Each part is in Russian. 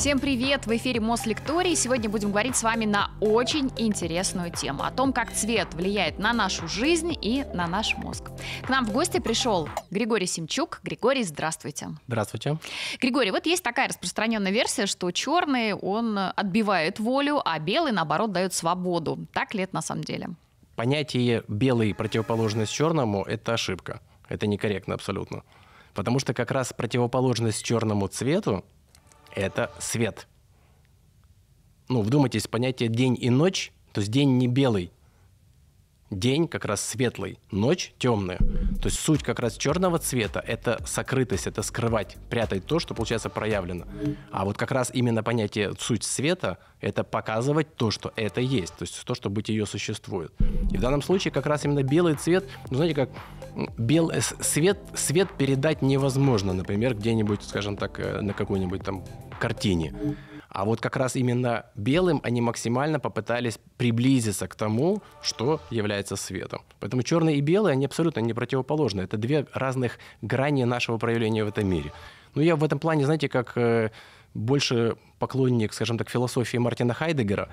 Всем привет! В эфире Мослекторий. Сегодня будем говорить с вами на очень интересную тему. О том, как цвет влияет на нашу жизнь и на наш мозг. К нам в гости пришел Григорий Семчук. Григорий, здравствуйте. Здравствуйте. Григорий, вот есть такая распространенная версия, что черный, он отбивает волю, а белый, наоборот, дает свободу. Так ли это на самом деле? Понятие «белый» противоположность черному – это ошибка. Это некорректно абсолютно. Потому что как раз противоположность черному цвету – это свет. Ну, вдумайтесь, понятие «день» и «ночь», то есть день не белый, День как раз светлый, ночь темная. То есть суть как раз черного цвета – это сокрытость, это скрывать, прятать то, что, получается, проявлено. А вот как раз именно понятие «суть света» – это показывать то, что это есть, то есть то, что быть ее существует. И в данном случае как раз именно белый цвет, ну, знаете, как белый э, свет, свет передать невозможно, например, где-нибудь, скажем так, э, на какой-нибудь там картине. А вот как раз именно белым они максимально попытались приблизиться к тому, что является светом. Поэтому черный и белый, они абсолютно не противоположны. Это две разных грани нашего проявления в этом мире. Ну я в этом плане, знаете, как э, больше поклонник, скажем так, философии Мартина Хайдегера,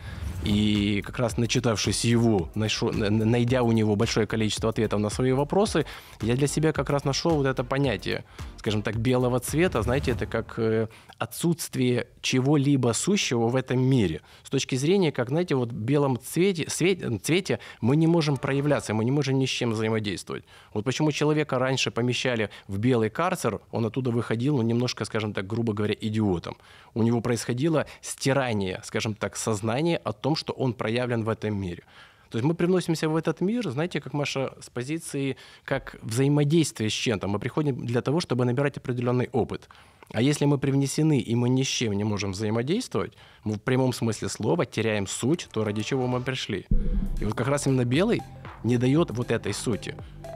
и как раз начитавшись его, нашу, найдя у него большое количество ответов на свои вопросы, я для себя как раз нашел вот это понятие, скажем так, белого цвета, знаете, это как э, отсутствие чего-либо сущего в этом мире. С точки зрения, как, знаете, вот в белом цвете, свете, цвете мы не можем проявляться, мы не можем ни с чем взаимодействовать. Вот почему человека раньше помещали в белый карцер, он оттуда выходил, ну, немножко, скажем так, грубо говоря, идиотом. У него происходило происходило стирание, скажем так, сознания о том, что он проявлен в этом мире. То есть мы привносимся в этот мир, знаете, как Маша, с позиции как взаимодействия с чем-то. Мы приходим для того, чтобы набирать определенный опыт. А если мы привнесены, и мы ни с чем не можем взаимодействовать, мы в прямом смысле слова теряем суть, то, ради чего мы пришли. И вот как раз именно белый не дает вот этой сути.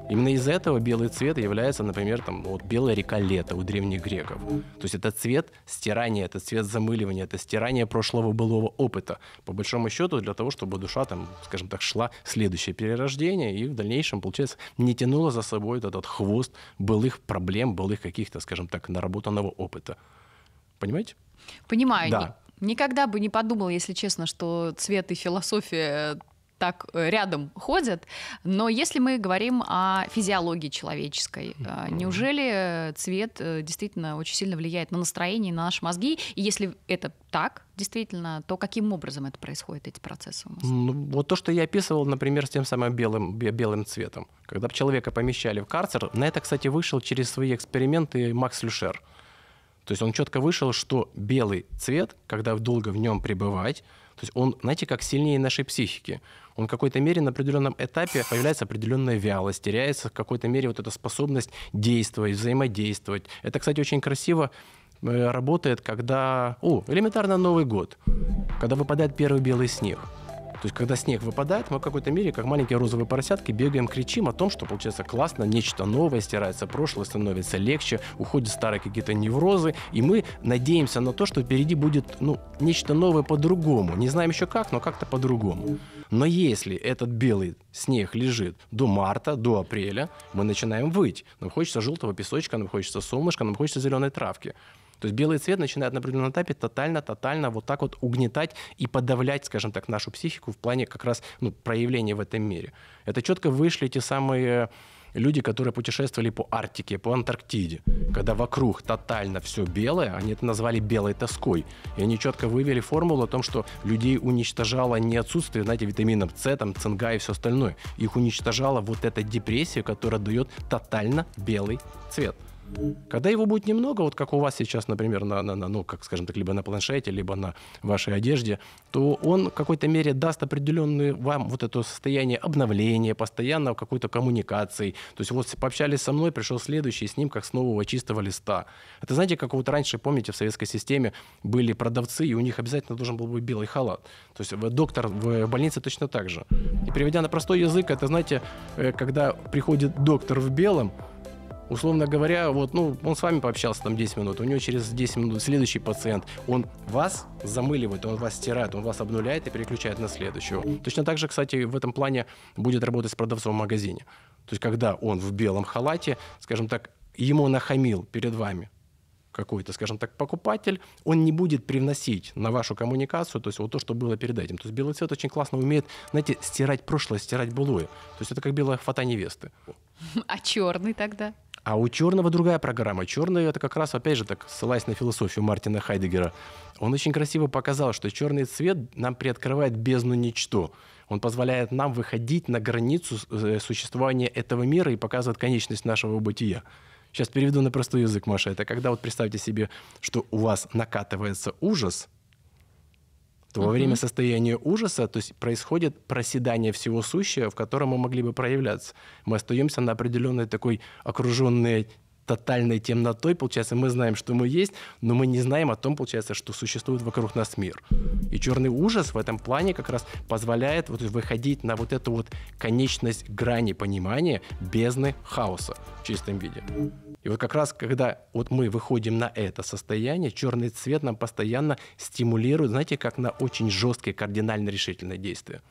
Именно из-за этого белый цвет является, например, там, ну, вот белая река лета у древних греков. То есть это цвет стирания, это цвет замыливания, это стирание прошлого былого опыта. По большому счету для того, чтобы душа, там, скажем так, шла в следующее перерождение и в дальнейшем, получается, не тянула за собой этот хвост былых проблем, былых каких-то, скажем так, наработанного опыта. Понимаете? Понимаю. Да. Никогда бы не подумал, если честно, что цвет и философия так э, рядом ходят. Но если мы говорим о физиологии человеческой, э, неужели цвет э, действительно очень сильно влияет на настроение, на наши мозги? И если это так, действительно, то каким образом это происходит, эти процессы у нас? Ну, вот то, что я описывал, например, с тем самым белым, белым цветом. Когда человека помещали в карцер, на это, кстати, вышел через свои эксперименты Макс Люшер. То есть он четко вышел, что белый цвет, когда долго в нем пребывать, то есть он, знаете, как сильнее нашей психики. Он в какой-то мере на определенном этапе появляется определенная вялость, теряется в какой-то мере вот эта способность действовать, взаимодействовать. Это, кстати, очень красиво э, работает, когда... О, элементарно Новый год, когда выпадает первый белый снег. То есть, когда снег выпадает, мы в какой-то мере, как маленькие розовые поросятки, бегаем, кричим о том, что получается классно, нечто новое, стирается прошлое, становится легче, уходят старые какие-то неврозы, и мы надеемся на то, что впереди будет ну, нечто новое по-другому. Не знаем еще как, но как-то по-другому. Но если этот белый снег лежит до марта, до апреля, мы начинаем выть. Нам хочется желтого песочка, нам хочется солнышка, нам хочется зеленой травки. То есть белый цвет начинает на определенном этапе тотально-тотально вот так вот угнетать и подавлять, скажем так, нашу психику в плане как раз ну, проявления в этом мире. Это четко вышли те самые люди, которые путешествовали по Арктике, по Антарктиде, когда вокруг тотально все белое, они это назвали белой тоской. И они четко вывели формулу о том, что людей уничтожало не отсутствие, знаете, витаминов С, там, цинга и все остальное. Их уничтожала вот эта депрессия, которая дает тотально белый цвет. Когда его будет немного, вот как у вас сейчас, например, на, на, на ну, как, скажем так, либо на планшете, либо на вашей одежде, то он в какой-то мере даст определенную вам вот это состояние обновления, постоянного какой-то коммуникации. То есть вот пообщались со мной, пришел следующий с ним, как с нового чистого листа. Это знаете, как вот раньше, помните, в советской системе были продавцы, и у них обязательно должен был быть белый халат. То есть доктор в больнице точно так же. И приведя на простой язык, это, знаете, э, когда приходит доктор в белом, условно говоря, вот, ну, он с вами пообщался там 10 минут, у него через 10 минут следующий пациент, он вас замыливает, он вас стирает, он вас обнуляет и переключает на следующего. Точно так же, кстати, в этом плане будет работать с продавцом в магазине. То есть, когда он в белом халате, скажем так, ему нахамил перед вами, какой-то, скажем так, покупатель, он не будет привносить на вашу коммуникацию, то есть вот то, что было перед этим. То есть белый цвет очень классно умеет, знаете, стирать прошлое, стирать былое. То есть это как белая фото невесты. А черный тогда? А у Черного другая программа. Черный это как раз, опять же, так ссылаясь на философию Мартина Хайдегера, он очень красиво показал, что черный цвет нам приоткрывает бездну ничто. Он позволяет нам выходить на границу э, существования этого мира и показывает конечность нашего бытия. Сейчас переведу на простой язык, Маша. Это когда вот представьте себе, что у вас накатывается ужас – то uh-huh. во время состояния ужаса то есть происходит проседание всего сущего, в котором мы могли бы проявляться. Мы остаемся на определенной такой окруженной тотальной темнотой, получается, мы знаем, что мы есть, но мы не знаем о том, получается, что существует вокруг нас мир. И черный ужас в этом плане как раз позволяет вот выходить на вот эту вот конечность грани понимания бездны хаоса в чистом виде. И вот как раз, когда вот мы выходим на это состояние, черный цвет нам постоянно стимулирует, знаете, как на очень жесткие, кардинально решительные действия.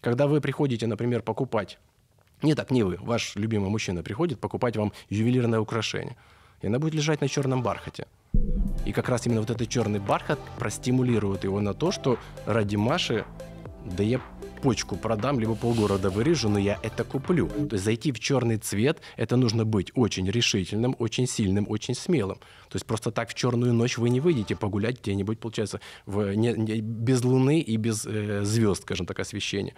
Когда вы приходите, например, покупать не так, не вы. Ваш любимый мужчина приходит покупать вам ювелирное украшение. И она будет лежать на черном бархате. И как раз именно вот этот черный бархат простимулирует его на то, что ради Маши, да я почку продам, либо полгорода вырежу, но я это куплю. То есть зайти в черный цвет, это нужно быть очень решительным, очень сильным, очень смелым. То есть просто так в черную ночь вы не выйдете погулять где-нибудь, получается, в, не, не, без луны и без э, звезд, скажем так, освещения.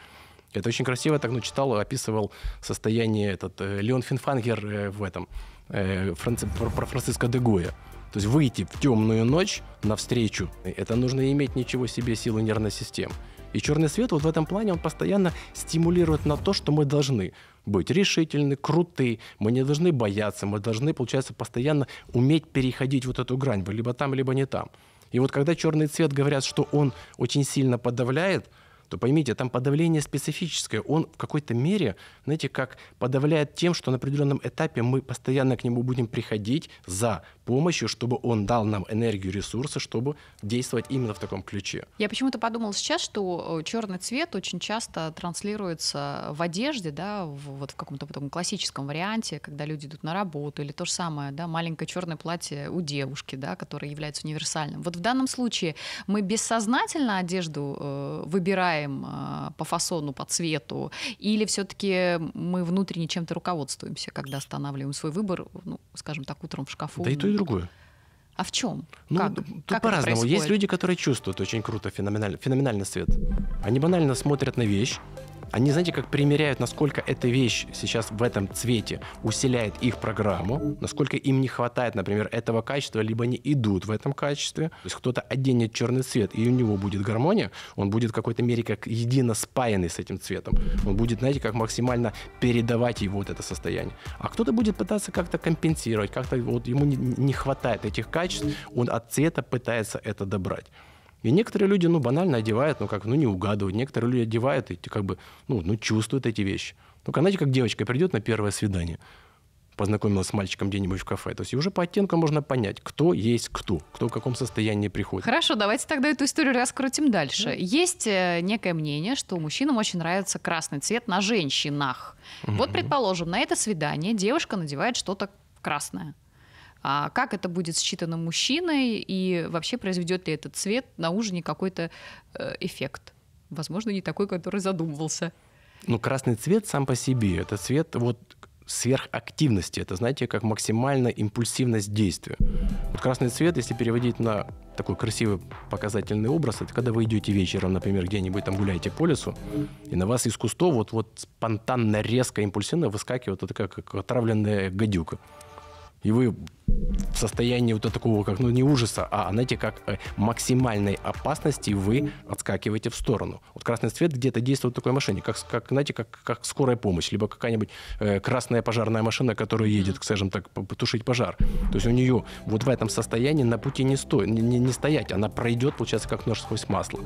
Это очень красиво так, ну, читал, описывал состояние этот э, Леон Финфангер э, в этом, э, Франци, про, про Франциско де То есть выйти в темную ночь навстречу, это нужно иметь ничего себе силу нервной системы. И черный свет вот в этом плане, он постоянно стимулирует на то, что мы должны быть решительны, круты, мы не должны бояться, мы должны, получается, постоянно уметь переходить вот эту грань, либо там, либо не там. И вот когда черный цвет говорят, что он очень сильно подавляет, то поймите, там подавление специфическое. Он в какой-то мере, знаете, как подавляет тем, что на определенном этапе мы постоянно к нему будем приходить за помощью, чтобы он дал нам энергию, ресурсы, чтобы действовать именно в таком ключе. Я почему-то подумала сейчас, что э, черный цвет очень часто транслируется в одежде, да, в, вот в каком-то потом классическом варианте, когда люди идут на работу, или то же самое, да, маленькое черное платье у девушки, да, которое является универсальным. Вот в данном случае мы бессознательно одежду э, выбираем выбираем а, по фасону, по цвету, или все-таки мы внутренне чем-то руководствуемся, когда останавливаем свой выбор, ну, скажем так, утром в шкафу? Да и то, ну, и другое. А в чем? Ну, как? тут по-разному. Есть люди, которые чувствуют очень круто феноменаль... феноменальный свет. Они банально смотрят на вещь, они, знаете, как примеряют, насколько эта вещь сейчас в этом цвете усиляет их программу, насколько им не хватает, например, этого качества, либо они идут в этом качестве. То есть кто-то оденет черный цвет, и у него будет гармония, он будет в какой-то мере как едино спаянный с этим цветом. Он будет, знаете, как максимально передавать его вот это состояние. А кто-то будет пытаться как-то компенсировать, как-то вот ему не, не хватает этих качеств, он от цвета пытается это добрать. И некоторые люди, ну, банально одевают, ну, как, ну, не угадывают. Некоторые люди одевают и, как бы, ну, ну чувствуют эти вещи. Ну, знаете, как девочка придет на первое свидание, познакомилась с мальчиком где-нибудь в кафе. То есть уже по оттенку можно понять, кто есть кто, кто в каком состоянии приходит. Хорошо, давайте тогда эту историю раскрутим дальше. Да. Есть э, некое мнение, что мужчинам очень нравится красный цвет на женщинах. Угу. Вот, предположим, на это свидание девушка надевает что-то красное. А как это будет считано мужчиной и вообще произведет ли этот цвет на ужине какой-то э, эффект? Возможно, не такой, который задумывался. Ну, красный цвет сам по себе, это цвет вот сверхактивности. Это, знаете, как максимальная импульсивность действия. Вот красный цвет, если переводить на такой красивый показательный образ, это когда вы идете вечером, например, где-нибудь там гуляете по лесу, и на вас из кустов вот, вот спонтанно, резко, импульсивно выскакивает вот такая как отравленная гадюка и вы в состоянии вот такого, как, ну, не ужаса, а, знаете, как э, максимальной опасности вы отскакиваете в сторону. Вот красный цвет где-то действует в такой машине, как, как знаете, как, как скорая помощь, либо какая-нибудь э, красная пожарная машина, которая едет, скажем так, потушить пожар. То есть у нее вот в этом состоянии на пути не, сто, не, не, не стоять, она пройдет, получается, как нож сквозь масло.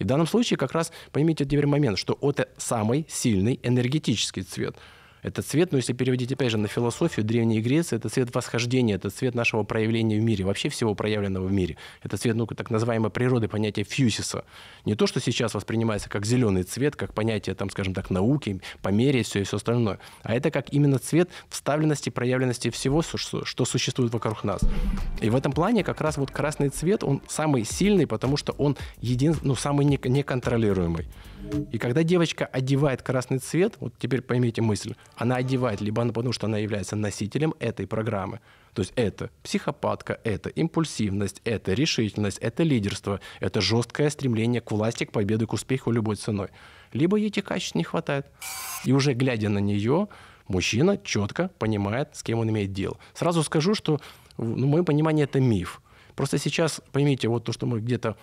И в данном случае как раз, поймите теперь момент, что это самый сильный энергетический цвет – это цвет, ну если переводить опять же на философию Древней Греции, это цвет восхождения, это цвет нашего проявления в мире, вообще всего проявленного в мире. Это цвет ну, так называемой природы, понятия фьюсиса. Не то, что сейчас воспринимается как зеленый цвет, как понятие, там, скажем так, науки, по мере и все и все остальное. А это как именно цвет вставленности, проявленности всего, что существует вокруг нас. И в этом плане как раз вот красный цвет, он самый сильный, потому что он един, ну, самый неконтролируемый. И когда девочка одевает красный цвет, вот теперь поймите мысль, она одевает, либо она, потому что она является носителем этой программы. То есть это психопатка, это импульсивность, это решительность, это лидерство, это жесткое стремление к власти, к победе, к успеху любой ценой. Либо ей этих качеств не хватает. И уже глядя на нее, мужчина четко понимает, с кем он имеет дело. Сразу скажу, что ну, мое понимание это миф. Просто сейчас, поймите, вот то, что мы где-то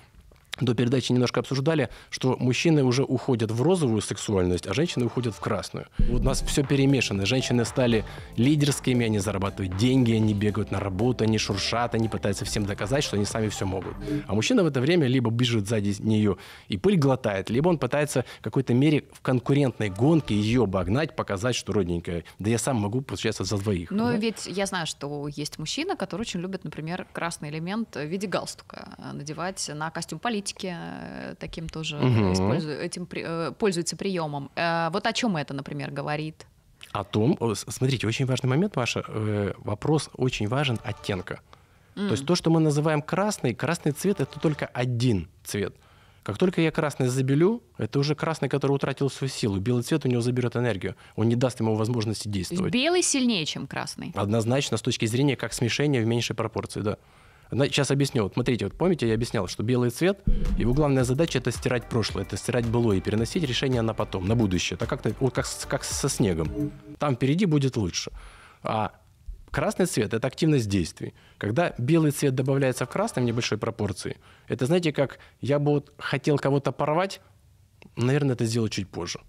до передачи немножко обсуждали, что мужчины уже уходят в розовую сексуальность, а женщины уходят в красную. Вот у нас все перемешано. Женщины стали лидерскими, они зарабатывают деньги, они бегают на работу, они шуршат, они пытаются всем доказать, что они сами все могут. А мужчина в это время либо бежит сзади нее и пыль глотает, либо он пытается в какой-то мере в конкурентной гонке ее обогнать, показать, что родненькая, да я сам могу, получается, за двоих. Но да? Ну. ведь я знаю, что есть мужчина, который очень любит, например, красный элемент в виде галстука э, надевать на костюм политика аналитики э, таким тоже угу. этим э, пользуются приемом. Э, вот о чем это, например, говорит? О том, смотрите, очень важный момент, Маша, вопрос очень важен оттенка. Mm. То есть то, что мы называем красный, красный цвет это только один цвет. Как только я красный забелю, это уже красный, который утратил свою силу. Белый цвет у него заберет энергию. Он не даст ему возможности действовать. белый сильнее, чем красный. Однозначно, с точки зрения как смешения в меньшей пропорции, да. Сейчас объясню. Вот смотрите, вот помните, я объяснял, что белый цвет, его главная задача это стирать прошлое, это стирать было и переносить решение на потом, на будущее. Это как-то вот как, как со снегом. Там впереди будет лучше. А красный цвет – это активность действий. Когда белый цвет добавляется в красный в небольшой пропорции, это, знаете, как я бы вот хотел кого-то порвать, наверное, это сделать чуть позже.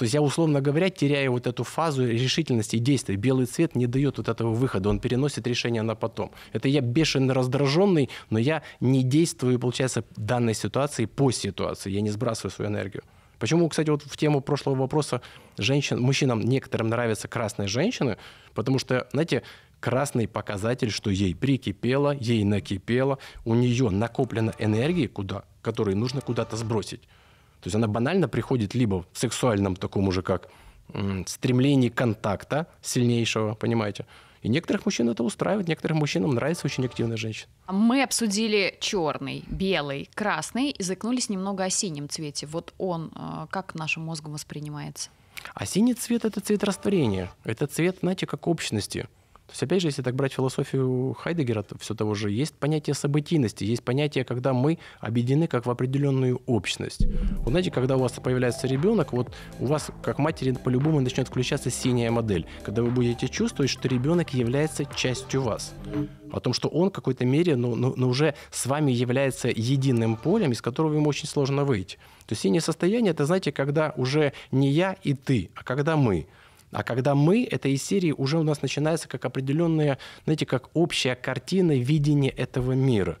То есть я, условно говоря, теряю вот эту фазу решительности и действия. Белый цвет не дает вот этого выхода, он переносит решение на потом. Это я бешено раздраженный, но я не действую, получается, в данной ситуации по ситуации, я не сбрасываю свою энергию. Почему, кстати, вот в тему прошлого вопроса женщин, мужчинам некоторым нравятся красные женщины, потому что, знаете, красный показатель, что ей прикипело, ей накипело, у нее накоплена энергия, куда, которую нужно куда-то сбросить. То есть она банально приходит либо в сексуальном таком уже как стремлении контакта сильнейшего, понимаете, и некоторых мужчин это устраивает, некоторым мужчинам нравится очень активная женщина. А мы обсудили черный, белый, красный и закнулись немного о синем цвете. Вот он э, как нашим мозгом воспринимается? А синий цвет – это цвет растворения. Это цвет, знаете, как общности. То есть, опять же, если так брать философию Хайдегера, то все того же, есть понятие событийности, есть понятие, когда мы объединены как в определенную общность. Вот знаете, когда у вас появляется ребенок, вот у вас, как матери, по-любому начнет включаться синяя модель, когда вы будете чувствовать, что ребенок является частью вас. О том, что он в какой-то мере, но, ну, но, ну, но ну, уже с вами является единым полем, из которого ему очень сложно выйти. То есть синее состояние, это, знаете, когда уже не я и ты, а когда мы – а когда мы, это из серии уже у нас начинается как определенная, знаете, как общая картина видения этого мира.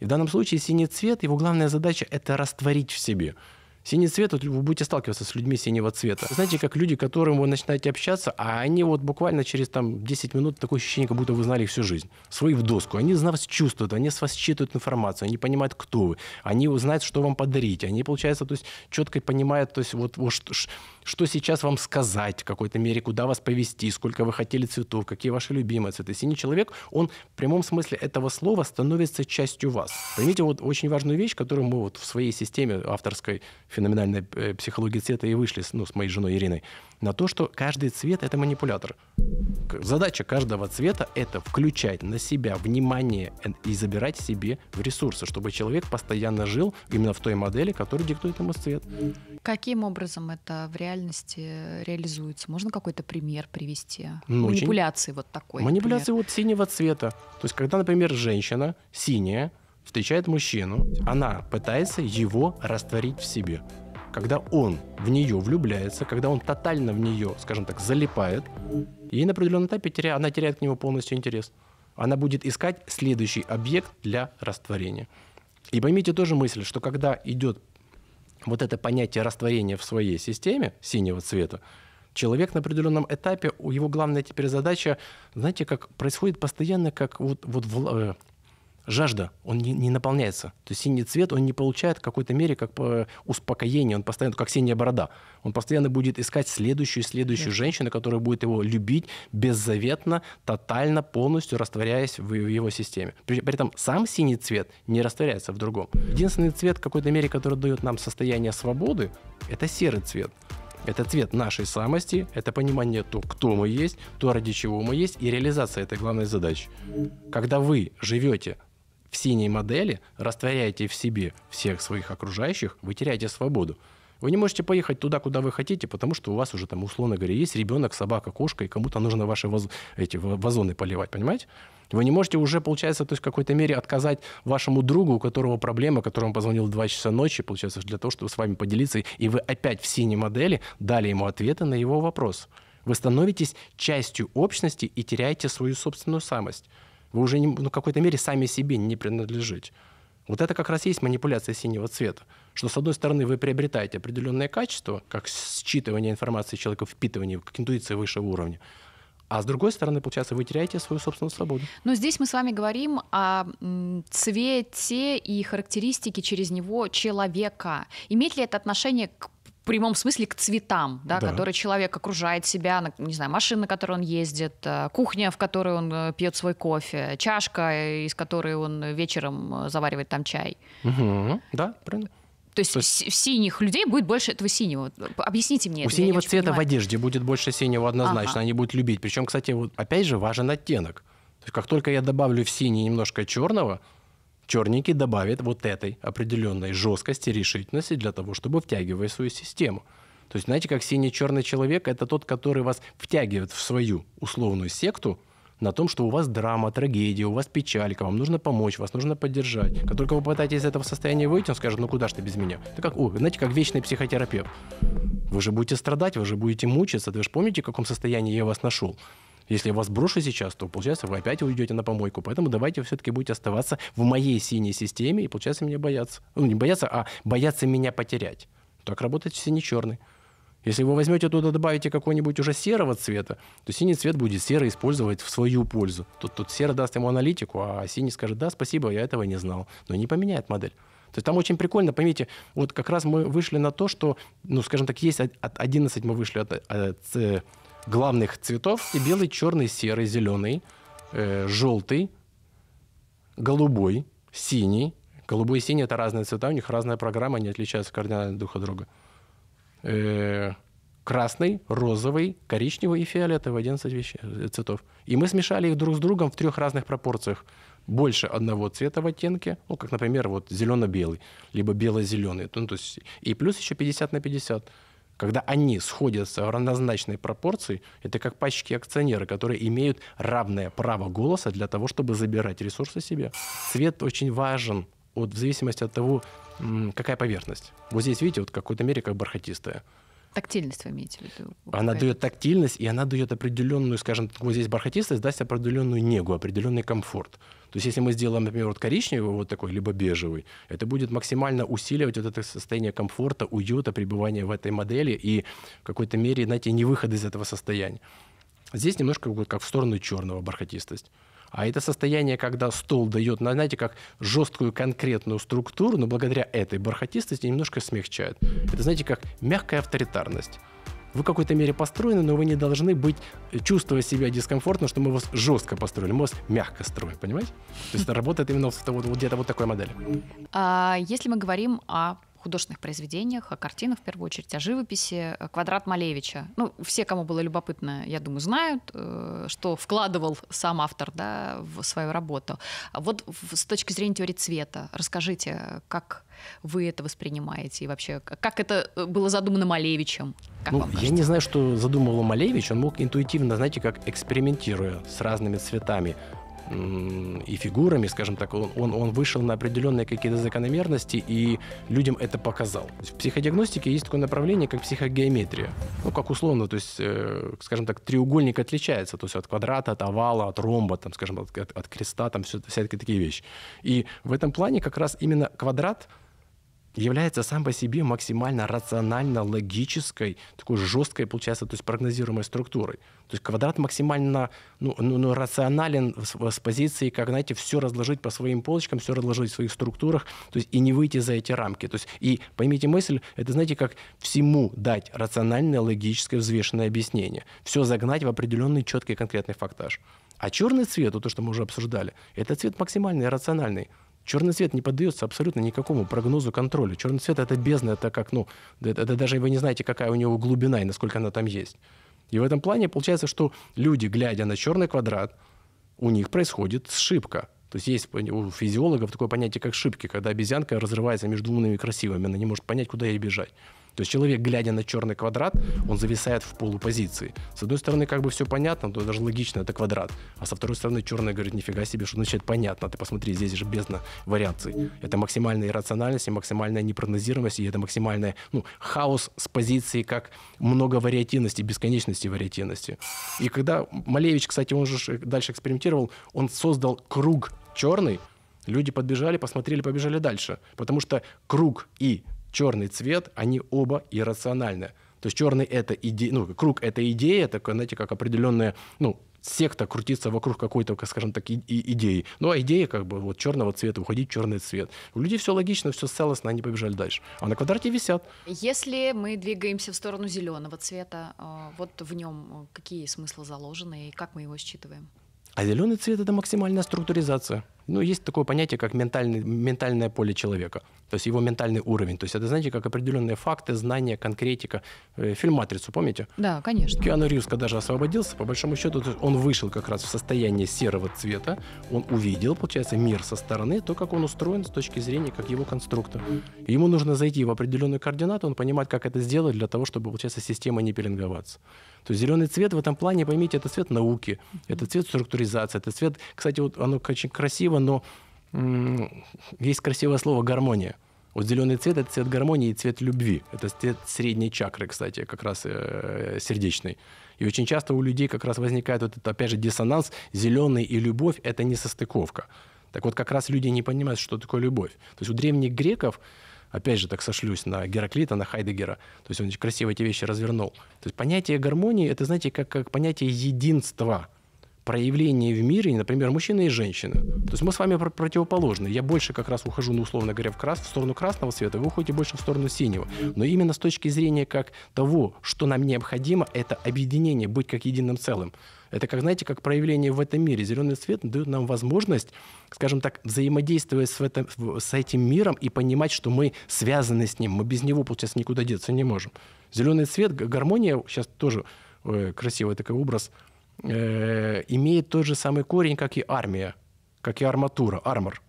И в данном случае синий цвет, его главная задача – это растворить в себе. Синий цвет, вот вы будете сталкиваться с людьми синего цвета. Знаете, как люди, которым вы начинаете общаться, а они вот буквально через там 10 минут такое ощущение, как будто вы знали их всю жизнь. Свои в доску. Они из вас чувствуют, они с вас считывают информацию, они понимают, кто вы. Они знают, что вам подарить. Они, получается, то есть четко понимают, то есть вот, вот что сейчас вам сказать в какой-то мере, куда вас повести, сколько вы хотели цветов, какие ваши любимые цветы. Синий человек, он в прямом смысле этого слова становится частью вас. Поймите вот очень важную вещь, которую мы вот в своей системе авторской феноменальной э, психологии цвета и вышли ну, с моей женой Ириной, на то, что каждый цвет — это манипулятор. Задача каждого цвета — это включать на себя внимание и забирать себе в ресурсы, чтобы человек постоянно жил именно в той модели, которую диктует ему цвет. Каким образом это в реальности реализуется? Можно какой-то пример привести? Ну, манипуляции очень... вот такой. Манипуляции например. вот синего цвета. То есть, когда, например, женщина синяя встречает мужчину, она пытается его растворить в себе. Когда он в нее влюбляется, когда он тотально в нее, скажем так, залипает, ей на определенном этапе теря... она теряет к нему полностью интерес. Она будет искать следующий объект для растворения. И поймите тоже мысль, что когда идет вот это понятие растворения в своей системе синего цвета, человек на определенном этапе, его главная теперь задача, знаете, как происходит постоянно, как вот, вот в, э, жажда, он не, не наполняется. То есть синий цвет он не получает в какой-то мере как по успокоение, он постоянно, как синяя борода, он постоянно будет искать следующую, следующую да. женщину, которая будет его любить беззаветно, тотально, полностью растворяясь в, в его системе. При, при этом сам синий цвет не растворяется в другом. Единственный цвет в какой-то мере, который дает нам состояние свободы, это серый цвет. Это цвет нашей самости, это понимание то, кто мы есть, то, ради чего мы есть, и реализация этой главной задачи. Когда вы живете в синей модели растворяете в себе всех своих окружающих, вы теряете свободу. Вы не можете поехать туда, куда вы хотите, потому что у вас уже там, условно говоря, есть ребенок, собака, кошка, и кому-то нужно ваши ваз... эти вазоны поливать, понимаете? Вы не можете уже, получается, то есть в какой-то мере отказать вашему другу, у которого проблема, которому позвонил в 2 часа ночи, получается, для того, чтобы с вами поделиться, и вы опять в синей модели дали ему ответы на его вопрос. Вы становитесь частью общности и теряете свою собственную самость. Вы уже не, ну, какой-то мере сами себе не принадлежите. Вот это как раз есть манипуляция синего цвета. Что, с одной стороны, вы приобретаете определенное качество, как считывание информации человека, впитывание, как интуиция высшего уровня. А с другой стороны, получается, вы теряете свою собственную свободу. Но здесь мы с вами говорим о цвете и характеристике через него человека. Имеет ли это отношение к прямом смысле к цветам, да, да. которые человек окружает себя, не знаю, машина, на которой он ездит, э, кухня, в которой он э, пьет свой кофе, чашка, э, из которой он вечером заваривает там чай. Угу. Да, правильно. То есть, То есть синих людей будет больше этого синего. Объясните мне. У это, синего цвета понимаю. в одежде будет больше синего однозначно, ага. они будут любить. Причем, кстати, вот опять же важен оттенок. То есть как только я добавлю в синий немножко черного, черненький добавит вот этой определенной жесткости, решительности для того, чтобы втягивать свою систему. То есть, знаете, как синий-черный человек – это тот, который вас втягивает в свою условную секту, на том, что у вас драма, трагедия, у вас печалька, вам нужно помочь, вас нужно поддержать. Как только вы попытаетесь из этого состояния выйти, он скажет, ну куда ж ты без меня? Это как, о, знаете, как вечный психотерапевт. Вы же будете страдать, вы же будете мучиться, вы же помните, в каком состоянии я вас нашел? Если я вас брошу сейчас, то, получается, вы опять уйдете на помойку. Поэтому давайте все-таки будете оставаться в моей синей системе и, получается, меня бояться. Ну, не бояться, а бояться меня потерять. Так работает синий-черный. Если вы возьмете туда, добавите какой-нибудь уже серого цвета, то синий цвет будет серый использовать в свою пользу. Тут, тут серый даст ему аналитику, а синий скажет, да, спасибо, я этого не знал. Но не поменяет модель. То есть там очень прикольно, поймите, вот как раз мы вышли на то, что, ну, скажем так, есть от 11 мы вышли от, от, от э, главных цветов и белый, черный, серый, зеленый, э, желтый, голубой, синий. Голубой и синий – это разные цвета, у них разная программа, они отличаются кардинально друг от друга. Э, красный, розовый, коричневый и фиолетовый – 11 вещей, э, цветов. И мы смешали их друг с другом в трех разных пропорциях. Больше одного цвета в оттенке, ну, как, например, вот зелено-белый, либо бело-зеленый. Ну, то есть, и плюс еще 50 на 50. Когда они сходятся в равнозначной пропорции, это как пачки акционеры, которые имеют равное право голоса для того, чтобы забирать ресурсы себе. Цвет очень важен от, в зависимости от того, какая поверхность. Вот здесь, видите, вот в какой-то мере как бархатистая. Тактильность вы имеете в виду? Она дает тактильность, и она дает определенную, скажем, вот здесь бархатистость, даст определенную негу, определенный комфорт. То есть если мы сделаем, например, вот коричневый вот такой, либо бежевый, это будет максимально усиливать вот это состояние комфорта, уюта, пребывания в этой модели и в какой-то мере, знаете, не выход из этого состояния. Здесь немножко как в сторону черного бархатистость. А это состояние, когда стол дает, знаете, как жесткую конкретную структуру, но благодаря этой бархатистости немножко смягчает. Это, знаете, как мягкая авторитарность. Вы в какой-то мере построены, но вы не должны быть, э, чувствуя себя дискомфортно, что мы вас жестко построили, мы вас мягко строим, понимаете? То есть это работает именно вот, где-то вот такой модели. А, если мы говорим о художественных произведениях, о картинах в первую очередь, о живописи. Э, «Квадрат Малевича». Ну, все, кому было любопытно, я думаю, знают, э, что вкладывал сам автор да, в свою работу. А вот с точки зрения теории цвета, расскажите, как вы это воспринимаете и вообще как это э, было задумано Малевичем? Как ну, я не знаю, что задумывал Малевич. Он мог интуитивно, знаете, как экспериментируя с разными цветами, и фигурами, скажем так, он, он, он вышел на определенные какие-то закономерности, и людям это показал. В психодиагностике есть такое направление, как психогеометрия. Ну, как условно, то есть, э, скажем так, треугольник отличается, то есть от квадрата, от овала, от ромба, там, скажем, от, от, от креста, там все, всякие такие вещи. И в этом плане как раз именно квадрат — является сам по себе максимально рационально логической, такой жесткой, получается, то есть прогнозируемой структурой. То есть квадрат максимально ну, ну, ну, рационален с, с позиции, как, знаете, все разложить по своим полочкам, все разложить в своих структурах, то есть и не выйти за эти рамки. То есть, и поймите мысль, это, знаете, как всему дать рациональное, логическое, взвешенное объяснение. Все загнать в определенный четкий конкретный фактаж. А черный цвет, вот то, что мы уже обсуждали, это цвет максимальный, рациональный. Черный цвет не поддается абсолютно никакому прогнозу контроля. Черный цвет — это бездна, это как, ну, это, это даже вы не знаете, какая у него глубина и насколько она там есть. И в этом плане получается, что люди, глядя на черный квадрат, у них происходит сшибка. То есть есть у физиологов такое понятие, как шибки, когда обезьянка разрывается между умными и красивыми, она не может понять, куда ей бежать. То есть человек, глядя на черный квадрат, он зависает в полупозиции. С одной стороны, как бы все понятно, то даже логично, это квадрат. А со второй стороны, черный говорит, нифига себе, что значит понятно. Ты посмотри, здесь же бездна вариаций. Это максимальная иррациональность и максимальная непрогнозируемость, и это максимальная, ну, хаос с позиции как много вариативности, бесконечности вариативности. И когда Малевич, кстати, он же дальше экспериментировал, он создал круг черный, Люди подбежали, посмотрели, побежали дальше. Потому что круг и черный цвет, они оба иррациональны. То есть черный это идея, ну, круг это идея, такая, знаете, как определенная, ну, секта крутится вокруг какой-то, скажем так, идеи. Ну, а идея как бы вот черного цвета, уходить в черный цвет. У людей все логично, все целостно, они побежали дальше. А на квадрате висят. Если мы двигаемся в сторону зеленого цвета, а, вот в нем а, какие смыслы заложены и как мы его считываем? А зеленый цвет это максимальная структуризация. Ну, есть такое понятие, как ментальный, ментальное поле человека, то есть его ментальный уровень. То есть это, знаете, как определенные факты, знания, конкретика. Э, фильм «Матрицу», помните? Да, конечно. Киану Ривз, когда же освободился, по большому счету, он вышел как раз в состояние серого цвета, он увидел, получается, мир со стороны, то, как он устроен с точки зрения, как его конструктор. Ему нужно зайти в определенную координату, он понимает, как это сделать для того, чтобы, получается, система не пеленговаться. То есть зеленый цвет в этом плане, поймите, это цвет науки, это цвет структуризации, это цвет, кстати, вот оно очень красиво но есть красивое слово «гармония». Вот зеленый цвет – это цвет гармонии и цвет любви. Это цвет средней чакры, кстати, как раз э, сердечной. И очень часто у людей как раз возникает вот этот, опять же, диссонанс. Зеленый и любовь – это не состыковка. Так вот, как раз люди не понимают, что такое любовь. То есть у древних греков, опять же, так сошлюсь на Гераклита, на Хайдегера, то есть он красиво эти вещи развернул. То есть понятие гармонии – это, знаете, как, как понятие единства – проявления в мире, например, мужчина и женщина. То есть мы с вами противоположны. Я больше как раз ухожу, ну, условно говоря, в, крас, в сторону красного света, вы уходите больше в сторону синего. Но именно с точки зрения как того, что нам необходимо, это объединение, быть как единым целым. Это, как знаете, как проявление в этом мире. Зеленый цвет дает нам возможность, скажем так, взаимодействовать с, этом, с этим миром и понимать, что мы связаны с ним. Мы без него, получается, никуда деться не можем. Зеленый цвет, гармония, сейчас тоже э, красивый такой образ – Э, имеет тот же самый корень, как и армия, как и арматура, армор.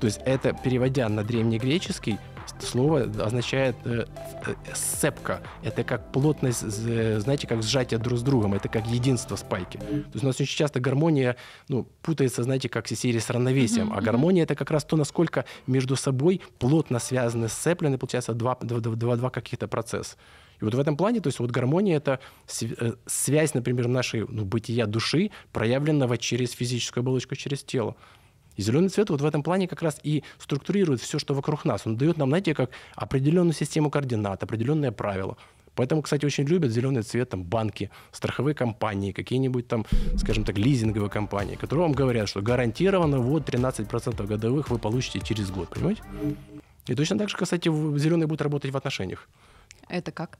То есть это, переводя на древнегреческий, слово означает э, э, сцепка. Это как плотность, э, знаете, как сжатие друг с другом, это как единство спайки. То есть у нас очень часто гармония ну, путается, знаете, как серии с равновесием. Mm-hmm. А гармония это как раз то, насколько между собой плотно связаны, сцеплены, получается, два, два, два, два каких-то процесса. И вот в этом плане, то есть вот гармония – это э, связь, например, нашей ну, бытия души, проявленного через физическую оболочку, через тело. И зеленый цвет вот в этом плане как раз и структурирует все, что вокруг нас. Он дает нам, знаете, как определенную систему координат, определенное правило. Поэтому, кстати, очень любят зеленый цвет там, банки, страховые компании, какие-нибудь там, скажем так, лизинговые компании, которые вам говорят, что гарантированно вот 13% годовых вы получите через год, понимаете? И точно так же, кстати, зеленый будет работать в отношениях. Это как?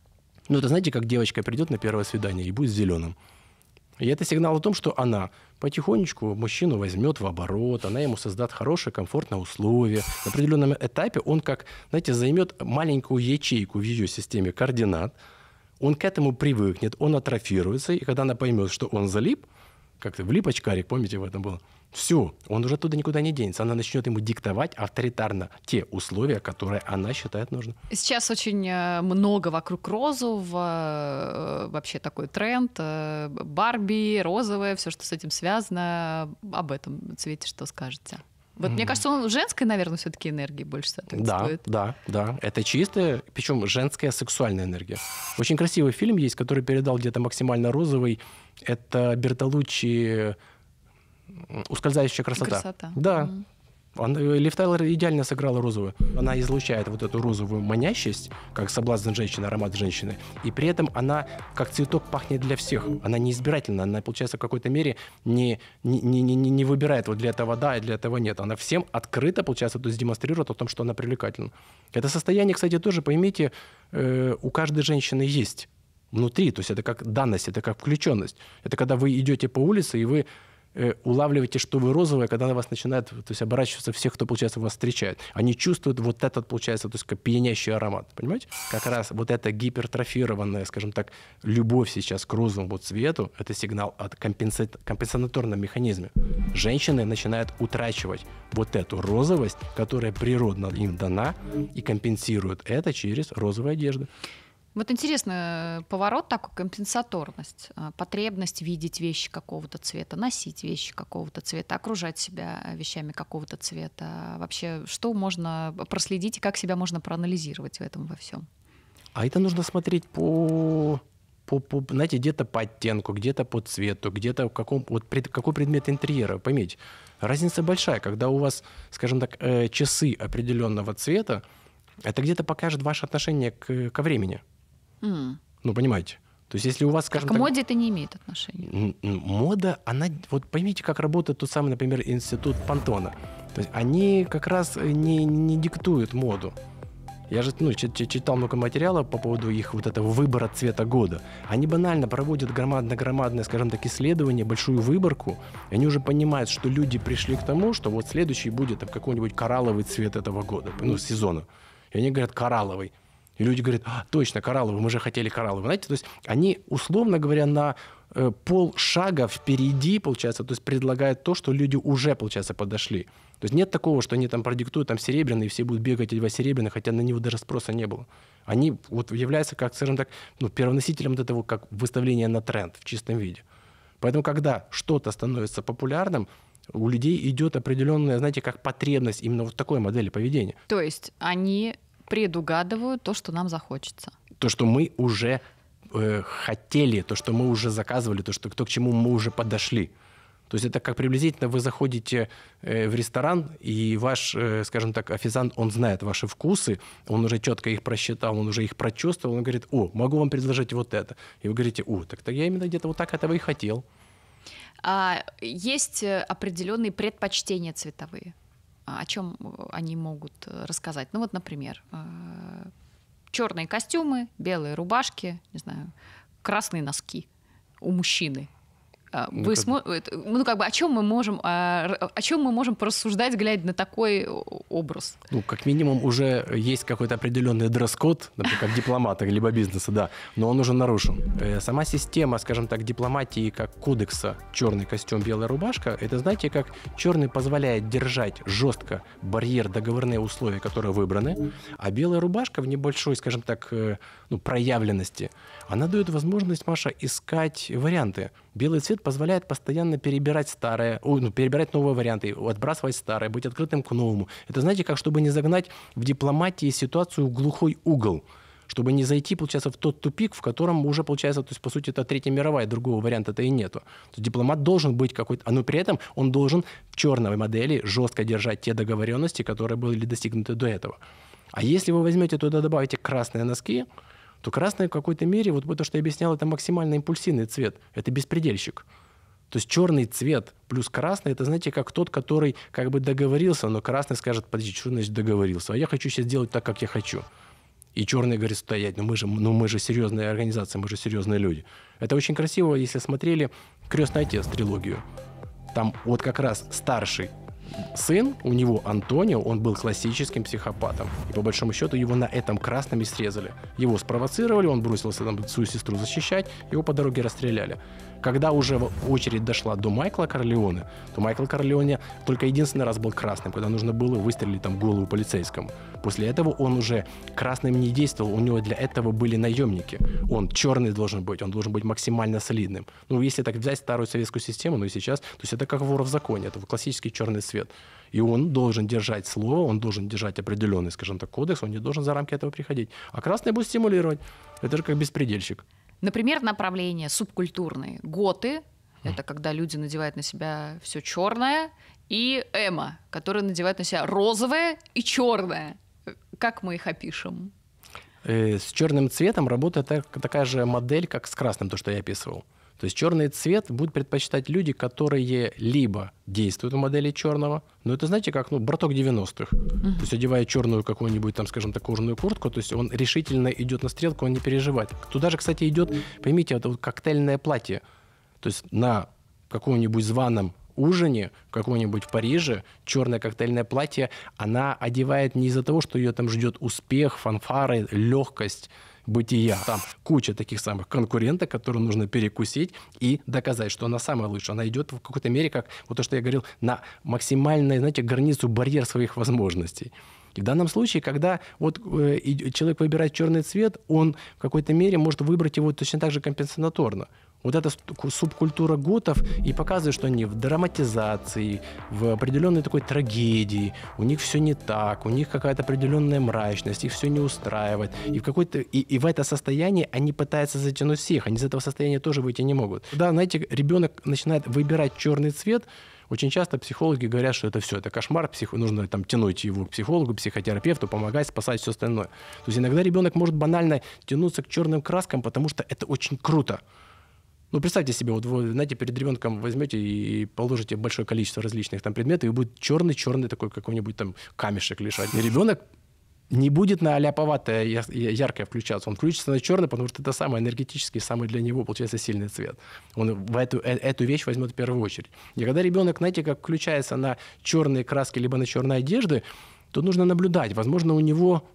Ну, это знаете, как девочка придет на первое свидание и будет зеленым. И это сигнал о том, что она потихонечку мужчину возьмет в оборот, она ему создаст хорошее, комфортное условие. На определенном этапе он как, знаете, займет маленькую ячейку в ее системе координат, он к этому привыкнет, он атрофируется, и когда она поймет, что он залип, как-то в липочкарик, помните, в этом было? Все, он уже оттуда никуда не денется. Она начнет ему диктовать авторитарно те условия, которые она считает нужным. Сейчас очень э, много вокруг розового, э, вообще такой тренд. Э, Барби, розовое, все, что с этим связано. Об этом цвете что скажете? Вот mm мне кажется, он в женской, наверное, все-таки энергии больше соответствует. Да, да, да. Это чистая, причем женская сексуальная энергия. Очень красивый фильм есть, который передал где-то максимально розовый. Это Бертолуччи «Ускользающая красота». Красота. Да. mm он, э, Лив идеально сыграла розовую. Она излучает вот эту розовую манящесть, как соблазн женщины, аромат женщины. И при этом она, как цветок, пахнет для всех. Она не избирательна. Она, получается, в какой-то мере не, не, не, не, не выбирает вот для этого да и для этого нет. Она всем открыто, получается, то есть демонстрирует о том, что она привлекательна. Это состояние, кстати, тоже, поймите, э, у каждой женщины есть внутри. То есть это как данность, это как включенность. Это когда вы идете по улице, и вы э, улавливаете, что вы розовые, когда на вас начинает, то есть, оборачиваться все, кто, получается, вас встречает. Они чувствуют вот этот, получается, то есть, как пьянящий аромат, понимаете? Как раз вот эта гипертрофированная, скажем так, любовь сейчас к розовому цвету, это сигнал от компенса... компенсаторном механизме. Женщины начинают утрачивать вот эту розовость, которая природно им дана, и компенсируют это через розовую одежду. Вот интересно, э, поворот такой, компенсаторность, а, потребность видеть вещи какого-то цвета, носить вещи какого-то цвета, окружать себя э, вещами какого-то цвета. А вообще, что можно проследить и как себя можно проанализировать в этом во всем? А это нужно смотреть по по, по, знаете, где-то по оттенку, где-то по цвету, где-то в каком, вот пред, какой предмет интерьера, поймите. Разница большая, когда у вас, скажем так, э, часы определенного цвета, это где-то покажет ваше отношение к, ко времени. Mm. Ну, понимаете? То есть, если у вас, скажем а к моде так, это не имеет отношения. Мода, она, вот поймите, как работает тот самый, например, институт Пантона. То есть, они как раз э, не, не диктуют моду. Я же ну, читал много материала по поводу их вот этого выбора цвета года. Они банально проводят громадно-громадное, скажем так, исследование, большую выборку. И они уже понимают, что люди пришли к тому, что вот следующий будет там какой-нибудь коралловый цвет этого года, ну, сезона. И они говорят, коралловый. И люди говорят, а, точно, коралловый, мы же хотели коралловый. Знаете, то есть они, условно говоря, на э, полшага впереди, получается, то есть предлагают то, что люди уже, получается, подошли. То есть нет такого, что они там продиктуют там серебряные и все будут бегать во серебряные хотя на него даже спроса не было. Они вот являются, как, скажем так, ну, первоносителем вот этого как выставления на тренд в чистом виде. Поэтому, когда что-то становится популярным, у людей идет определенная, знаете, как потребность именно вот такой модели поведения. То есть они Предугадывают то, что нам захочется. То, что мы уже э, хотели, то, что мы уже заказывали, то, что, то, к чему мы уже подошли. То есть это как приблизительно вы заходите э, в ресторан, и ваш, э, скажем так, официант, он знает ваши вкусы, он уже четко их просчитал, он уже их прочувствовал, он говорит, о, могу вам предложить вот это. И вы говорите, о, так-то я именно где-то вот так этого и хотел. А, есть э, определенные предпочтения цветовые о чем э, они могут э, рассказать? Ну вот, например, э, черные костюмы, белые рубашки, не знаю, красные носки у мужчины а, ну, вы смо... Ну, как бы, о чем мы можем, а, о чем мы можем порассуждать, глядя на такой образ? Ну, как минимум, уже есть какой-то определенный дресс-код, например, как дипломата, либо бизнеса, да, но он уже нарушен. Э, сама система, скажем так, дипломатии как кодекса «черный костюм, белая рубашка» — это, знаете, как черный позволяет держать жестко барьер договорные условия, которые выбраны, а белая рубашка в небольшой, скажем так, э, ну, проявленности, она дает возможность, Маша, искать варианты. Белый цвет позволяет постоянно перебирать старое, ну, перебирать новые варианты, отбрасывать старое, быть открытым к новому. Это, знаете, как чтобы не загнать в дипломатии ситуацию в глухой угол чтобы не зайти, получается, в тот тупик, в котором уже, получается, то есть, по сути, это Третья мировая, другого варианта-то и нету. То дипломат должен быть какой-то, а, но при этом он должен в черной модели жестко держать те договоренности, которые были достигнуты до этого. А если вы возьмете туда, добавите красные носки, то красный в какой-то мере, вот то, что я объяснял, это максимально импульсивный цвет, это беспредельщик. То есть черный цвет плюс красный, это, знаете, как тот, который как бы договорился, но красный скажет, подожди, что значит договорился? А я хочу сейчас делать так, как я хочу. И черный говорит, стоять, ну мы же, ну мы же серьезная организация, мы же серьезные люди. Это очень красиво, если смотрели «Крестный отец» трилогию. Там вот как раз старший сын у него, Антонио, он был классическим психопатом. И по большому счету его на этом красном и срезали. Его спровоцировали, он бросился там свою сестру защищать, его по дороге расстреляли. Когда уже очередь дошла до Майкла Корлеоне, то Майкл Корлеоне только единственный раз был красным, когда нужно было выстрелить там голову полицейскому. После этого он уже красным не действовал, у него для этого были наемники. Он черный должен быть, он должен быть максимально солидным. Ну, если так взять старую советскую систему, ну и сейчас, то есть это как вор в законе, это классический черный свет. И он должен держать слово, он должен держать определенный, скажем так, кодекс, он не должен за рамки этого приходить. А красный будет стимулировать. Это же как беспредельщик. Например, направление субкультурные. Готы — это когда люди надевают на себя все черное, и эмо, которые надевают на себя розовое и черное. Как мы их опишем? Э, с черным цветом работает такая же модель, как с красным, то, что я описывал. То есть черный цвет будут предпочитать люди, которые либо действуют в модели черного, но это, знаете, как ну, браток 90-х. Uh-huh. То есть одевая черную какую-нибудь, там, скажем так, кожаную куртку, то есть он решительно идет на стрелку, он не переживает. Туда же, кстати, идет, поймите, это вот коктейльное платье. То есть на каком-нибудь званом ужине каком-нибудь в Париже черное коктейльное платье, она одевает не из-за того, что ее там ждет успех, фанфары, легкость, бытия. Там куча таких самых конкурентов, которые нужно перекусить и доказать, что она самая лучшая. Она идет в какой-то мере, как вот то, что я говорил, на максимальную, знаете, границу, барьер своих возможностей. И в данном случае, когда вот э, человек выбирает черный цвет, он в какой-то мере может выбрать его точно так же компенсаторно вот эта субкультура готов и показывает, что они в драматизации, в определенной такой трагедии, у них все не так, у них какая-то определенная мрачность, их все не устраивает. И в, какой-то, и, и в это состояние они пытаются затянуть всех, они из этого состояния тоже выйти не могут. Да, знаете, ребенок начинает выбирать черный цвет, очень часто психологи говорят, что это все, это кошмар, псих... нужно там тянуть его к психологу, психотерапевту, помогать, спасать все остальное. То есть иногда ребенок может банально тянуться к черным краскам, потому что это очень круто. Ну, представьте себе, вот вы, знаете, перед ребенком возьмете и положите большое количество различных там предметов, и будет черный-черный такой какой-нибудь там камешек лежать. И ребенок не будет на аляповатое яркое включаться. Он включится на черный, потому что это самый энергетический, самый для него, получается, сильный цвет. Он в эту, э, эту вещь возьмет в первую очередь. И когда ребенок, знаете, как включается на черные краски либо на черные одежды, то нужно наблюдать. Возможно, у него,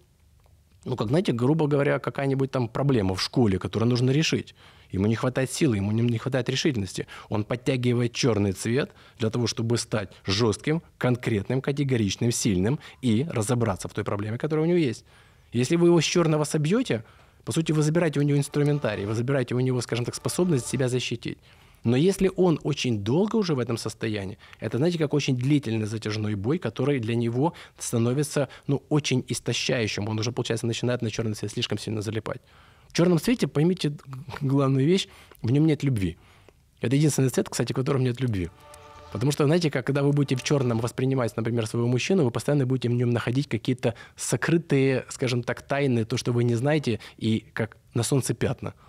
ну, как, знаете, грубо говоря, какая-нибудь там проблема в школе, которую нужно решить. Ему не хватает силы, ему не хватает решительности. Он подтягивает черный цвет для того, чтобы стать жестким, конкретным, категоричным, сильным и разобраться в той проблеме, которая у него есть. Если вы его с черного собьете, по сути, вы забираете у него инструментарий, вы забираете у него, скажем так, способность себя защитить. Но если он очень долго уже в этом состоянии, это, знаете, как очень длительный затяжной бой, который для него становится ну, очень истощающим. Он уже, получается, начинает на черный цвет слишком сильно залипать. В черном цвете поймите главную вещь, в нем нет любви. Это единственный цвет, кстати, в котором нет любви. Потому что, знаете, как, когда вы будете в черном воспринимать, например, своего мужчину, вы постоянно будете в нем находить какие-то сокрытые, скажем так, тайны, то, что вы не знаете, и как на солнце пятна –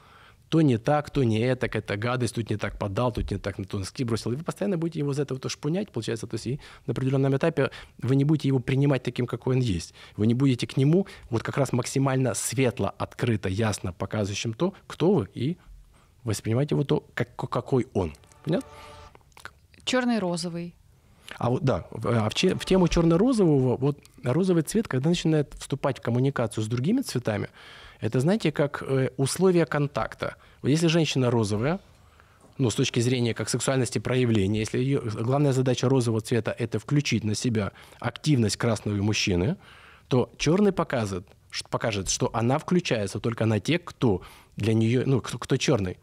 то не так, то не это, это гадость, тут не так подал, тут не так на носки бросил. И вы постоянно будете его за это тоже пунять, получается. То есть и на определенном этапе вы не будете его принимать таким, какой он есть. Вы не будете к нему вот как раз максимально светло, открыто, ясно показывающим то, кто вы, и воспринимать его то, как, какой он. Понятно? Черный розовый. А вот да, в, а в тему черно-розового, вот розовый цвет, когда начинает вступать в коммуникацию с другими цветами, это, знаете, как э, условия контакта. Если женщина розовая, ну, с точки зрения как сексуальности проявления, если ее главная задача розового цвета – это включить на себя активность красного мужчины, то черный показывает, что, покажет, что она включается только на тех, кто для нее, ну, кто, кто черный.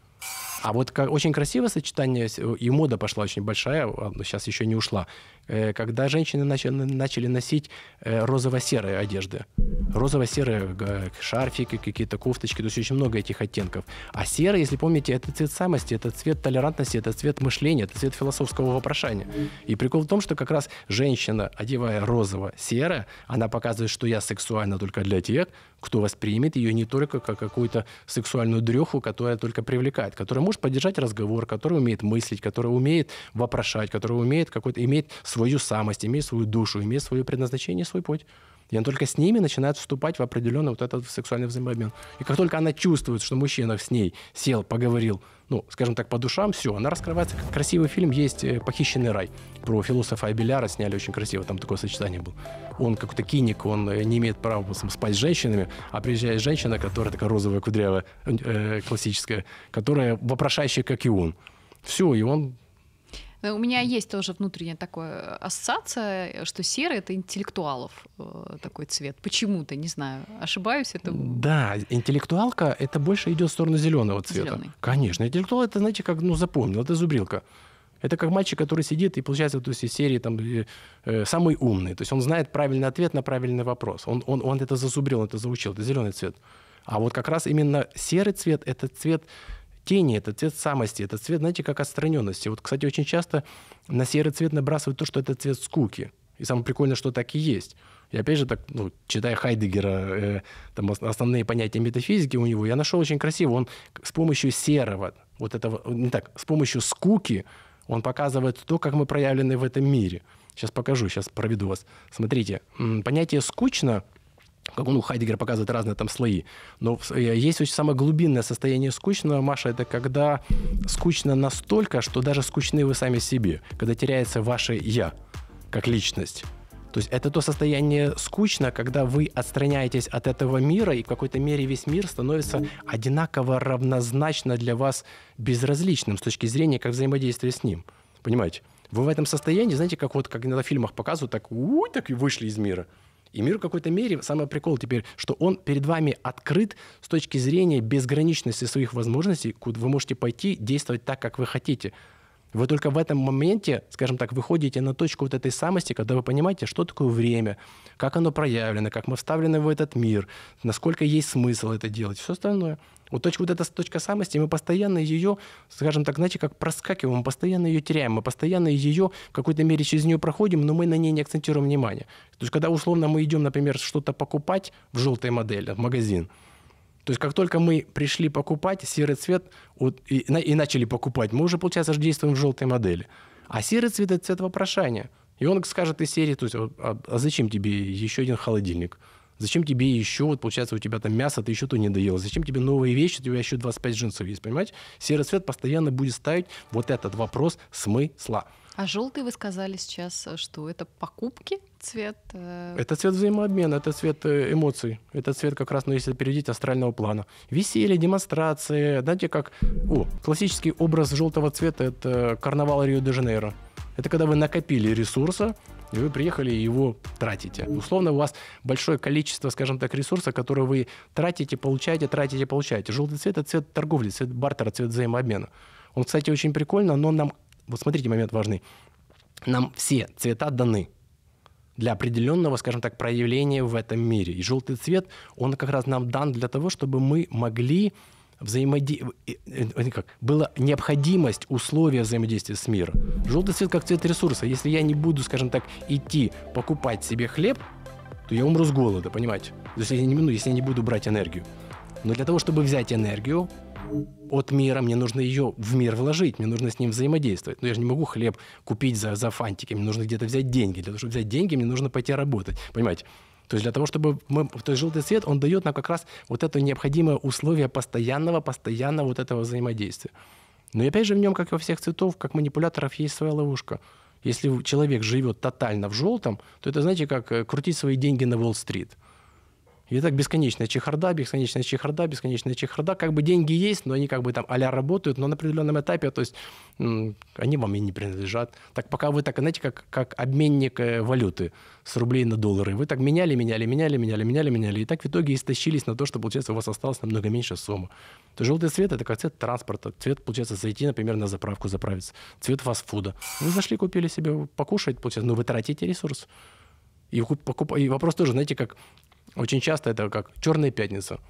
А вот как, очень красивое сочетание, э, и мода пошла очень большая, сейчас а, ну, еще не ушла, Э, когда женщины начали носить э, розово-серые одежды. Розово-серые э, шарфики, какие-то кофточки, то есть очень много этих оттенков. А серый, если помните, это цвет самости, это цвет толерантности, это цвет мышления, это цвет философского вопрошания. И прикол в том, что как раз женщина, одевая розово-серое, она показывает, что я сексуальна только для тех, кто воспримет ее не только как какую-то сексуальную дреху, которая только привлекает, которая может поддержать разговор, которая умеет мыслить, которая умеет вопрошать, которая умеет какой-то имеет свою самость, имеют свою душу, имеют свое предназначение, свой путь. И он только с ними начинает вступать в определенный вот этот сексуальный взаимообмен. И как только она чувствует, что мужчина с ней сел, поговорил, ну, скажем так, по душам, все, она раскрывается. Как красивый фильм есть э, «Похищенный рай». Про философа Абеляра сняли очень красиво, там такое сочетание было. Он какой-то киник, он э, не имеет права там, спать с женщинами, а приезжает женщина, которая такая розовая, кудрявая, э, классическая, которая вопрошающая, как и он. Все, и он Э, у меня есть тоже внутренняя такая э, ассоциация, что серый — это интеллектуалов э, такой цвет. Почему-то, не знаю, ошибаюсь это. Да, интеллектуалка — это больше идет в сторону зеленого цвета. Зеленый. Конечно, интеллектуал — это, знаете, как, ну, запомнил, это зубрилка. Это как мальчик, который сидит и получается вот из серии там, э, самый умный. То есть он знает правильный ответ на правильный вопрос. Он, он, он это зазубрил, он это заучил. Это зеленый цвет. А вот как раз именно серый цвет – это цвет тени, это цвет самости, это цвет, знаете, как отстраненности. Вот, кстати, очень часто на серый цвет набрасывают то, что это цвет скуки. И самое прикольное, что так и есть. И опять же, так, ну, читая Хайдегера, э, там основные понятия метафизики у него, я нашел очень красиво. Он с помощью серого, вот этого, э, не так, с помощью скуки он показывает то, как мы проявлены в этом мире. Сейчас покажу, сейчас проведу вас. Смотрите, понятие «скучно» как он, ну, Хайдегер показывает разные там слои. Но э, есть очень самое глубинное состояние скучного, Маша, это когда скучно настолько, что даже скучны вы сами себе, когда теряется ваше «я» как личность. То есть это то состояние скучно, когда вы отстраняетесь от этого мира, и в какой-то мере весь мир становится одинаково равнозначно для вас безразличным с точки зрения как взаимодействия с ним. Понимаете? Вы в этом состоянии, знаете, как вот как на фильмах показывают, так, уй, так и вышли из мира. И мир в какой-то мере, самый прикол теперь, что он перед вами открыт с точки зрения безграничности своих возможностей, куда вы можете пойти действовать так, как вы хотите. Вы только в этом моменте, скажем так, выходите на точку вот этой самости, когда вы понимаете, что такое время, как оно проявлено, как мы вставлены в этот мир, насколько есть смысл это делать, все остальное. Вот, точка, вот эта точка самости, мы постоянно ее, скажем так, знаете, как проскакиваем, мы постоянно ее теряем, мы постоянно ее в какой-то мере через нее проходим, но мы на ней не акцентируем внимание. То есть, когда условно мы идем, например, что-то покупать в желтой модели, в магазин, то есть как только мы пришли покупать серый цвет вот, и, и начали покупать, мы уже, получается, же действуем в желтой модели. А серый цвет – это цвет вопрошания. И он скажет из серии, то есть, а, а, зачем тебе еще один холодильник? Зачем тебе еще, вот получается, у тебя там мясо, ты еще то не доел. Зачем тебе новые вещи, у тебя еще 25 джинсов есть, понимаете? Серый цвет постоянно будет ставить вот этот вопрос смысла. А желтый вы сказали сейчас, э, что это покупки цвет? Э... Это цвет взаимообмена, это цвет э, эмоций. Это цвет как раз, ну, если перейдите астрального плана. Веселье, демонстрации. Знаете, как... О, классический образ желтого цвета — это карнавал Рио-де-Жанейро. Это когда вы накопили ресурса, и вы приехали и его тратите. Условно, у вас большое количество, скажем так, ресурса, которые вы тратите, получаете, тратите, получаете. Желтый цвет – это цвет торговли, цвет бартера, цвет взаимообмена. Он, кстати, очень прикольно, но нам вот смотрите, момент важный. Нам все цвета даны для определенного, скажем так, проявления в этом мире. И желтый цвет, он как раз нам дан для того, чтобы мы могли взаимодействовать, э, э, э, была необходимость условия взаимодействия с миром. Желтый цвет как цвет ресурса. Если я не буду, скажем так, идти покупать себе хлеб, то я умру с голода, понимаете? Если я не, ну, если я не буду брать энергию. Но для того, чтобы взять энергию, от мира, мне нужно ее в мир вложить, мне нужно с ним взаимодействовать. Но я же не могу хлеб купить за, за фантики, мне нужно где-то взять деньги. Для того, чтобы взять деньги, мне нужно пойти работать. Понимаете? То есть для того, чтобы мы... То есть желтый цвет, он дает нам как раз вот это необходимое условие постоянного, постоянного вот этого взаимодействия. Но и опять же в нем, как и во всех цветов, как манипуляторов, есть своя ловушка. Если человек живет тотально в желтом, то это, знаете, как э, крутить свои деньги на Уолл-стрит – и так бесконечная чехарда, бесконечная чехарда, бесконечная чехарда. Как бы деньги есть, но они как бы там а работают, но на определенном этапе, то есть они вам и не принадлежат. Так пока вы так, знаете, как, как обменник э, валюты с рублей на доллары. Вы так меняли, меняли, меняли, меняли, меняли, меняли. И так в итоге истощились на то, что, получается, у вас осталась намного меньше суммы. То желтый цвет – это как цвет транспорта. Цвет, получается, зайти, например, на заправку заправиться. Цвет фастфуда. Вы зашли, купили себе покушать, получается, но ну, вы тратите ресурс. И, покуп... и вопрос тоже, знаете, как очень часто это как «Черная пятница».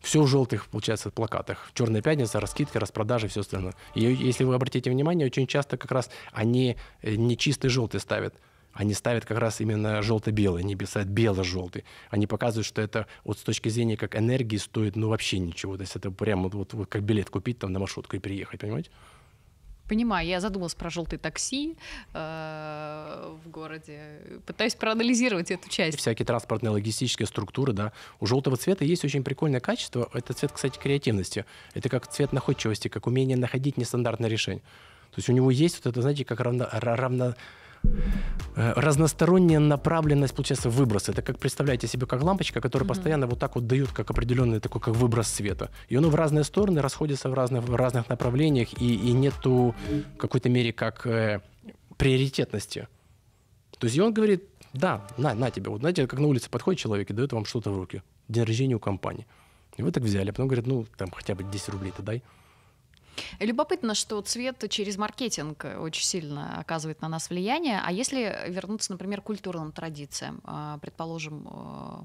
Все в желтых, получается, плакатах. Черная пятница, раскидки, распродажи, все остальное. И если вы обратите внимание, очень часто как раз они э, не чистый желтый ставят. Они ставят как раз именно желто-белый, они писают бело-желтый. Они показывают, что это вот с точки зрения как энергии стоит ну вообще ничего. То есть это прямо вот, вот как билет купить там на маршрутку и приехать, понимаете? Понимаю, я задумалась про желтые такси э, в городе. Пытаюсь проанализировать эту часть. Всякие транспортные логистические структуры, да. У желтого цвета есть очень прикольное качество. Это цвет, кстати, креативности. Это как цвет находчивости, как умение находить нестандартное решение. То есть у него есть вот это, знаете, как равно, равно Э, разносторонняя направленность, получается, выброса. Это как представляете себе, как лампочка, которая mm-hmm. постоянно вот так вот дает как определенный такой как выброс света. И оно в разные стороны расходится в разных, в разных направлениях, и, и нету в какой-то мере как э, приоритетности. То есть и он говорит, да, на, на тебе. Вот знаете, как на улице подходит человек и дает вам что-то в руки. День рождения у компании. И вы так взяли. А потом говорит, ну, там хотя бы 10 рублей-то дай. mm Любопытно, что цвет через маркетинг э, очень сильно оказывает на нас влияние. А если вернуться, например, к культурным традициям, э, предположим, э,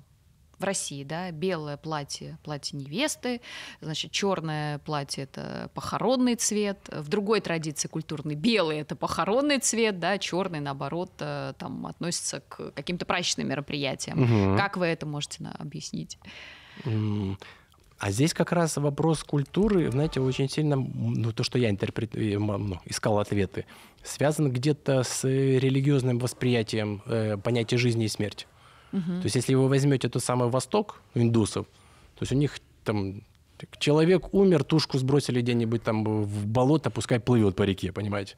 в России, да, белое платье, платье невесты, значит, черное платье это похоронный цвет, в другой традиции культурной белый это похоронный цвет, да, черный наоборот там относится к каким-то праздничным мероприятиям. Угу. Как вы это можете на, объяснить? А здесь как раз вопрос культуры, знаете, очень сильно, ну, то, что я интерпрет... Э, ну, искал ответы, связан где-то с религиозным восприятием э, понятия жизни и смерти. Угу. То есть если вы возьмете тот самый Восток, индусов, то есть у них там человек умер, тушку сбросили где-нибудь там в болото, пускай плывет по реке, понимаете?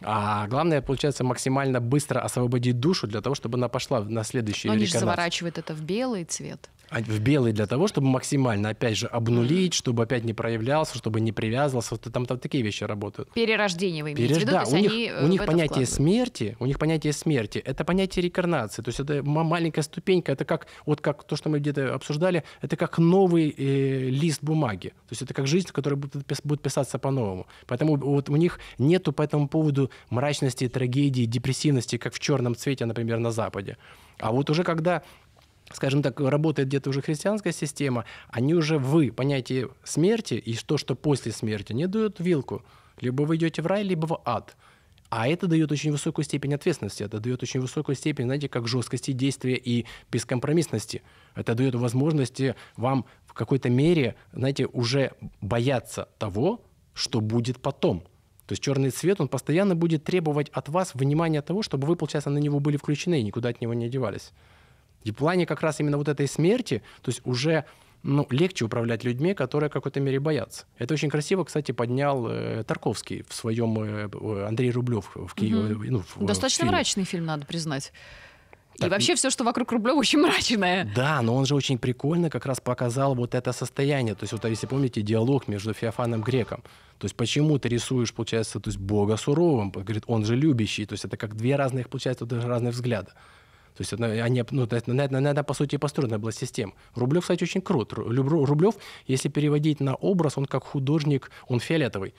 А главное, получается, максимально быстро освободить душу для того, чтобы она пошла на следующий Но рекордат. они же заворачивают это в белый цвет. А, в белый для того, чтобы максимально, опять же, обнулить, чтобы опять не проявлялся, чтобы не привязывался. вот Там, там такие вещи работают. Перерождение вы имеете Переж... в виду? Да, у них, э, у них понятие смерти, у них понятие смерти, это понятие рекарнации. То есть это маленькая ступенька, это как, вот как то, что мы где-то обсуждали, это как новый э, лист бумаги. То есть это как жизнь, которая будет писаться по-новому. Поэтому вот у них нету по этому поводу мрачности, трагедии, депрессивности, как в черном цвете, например, на Западе. А вот уже когда скажем так, работает где-то уже христианская система, они уже вы, понятие смерти и то, что после смерти, не дают вилку. Либо вы идете в рай, либо в ад. А это дает очень высокую степень ответственности, это дает очень высокую степень, знаете, как жесткости действия и бескомпромиссности. Это дает возможности вам в какой-то мере, знаете, уже бояться того, что будет потом. То есть черный цвет, он постоянно будет требовать от вас внимания того, чтобы вы, получается, на него были включены и никуда от него не одевались. И в плане как раз именно вот этой смерти, то есть уже ну, легче управлять людьми, которые в какой-то мере боятся. Это очень красиво, кстати, поднял э, Тарковский в своем э, э Андрей Рублев в Киеве. Угу. Ну, в, э, Достаточно в фильме. мрачный фильм, надо признать. Так, и вообще все, что вокруг Рублева, очень мрачное. Да, но он же очень прикольно как раз показал вот это состояние. То есть вот а если помните диалог между Феофаном Греком. То есть почему ты рисуешь, получается, то есть Бога суровым? Говорит, он же любящий. То есть это как две разных, получается, даже разных взгляда. То есть они, ну, ну на, на, на это, по сути, построена была система. Рублев, кстати, очень крут. Рублев, если переводить на образ, он как художник, он фиолетовый.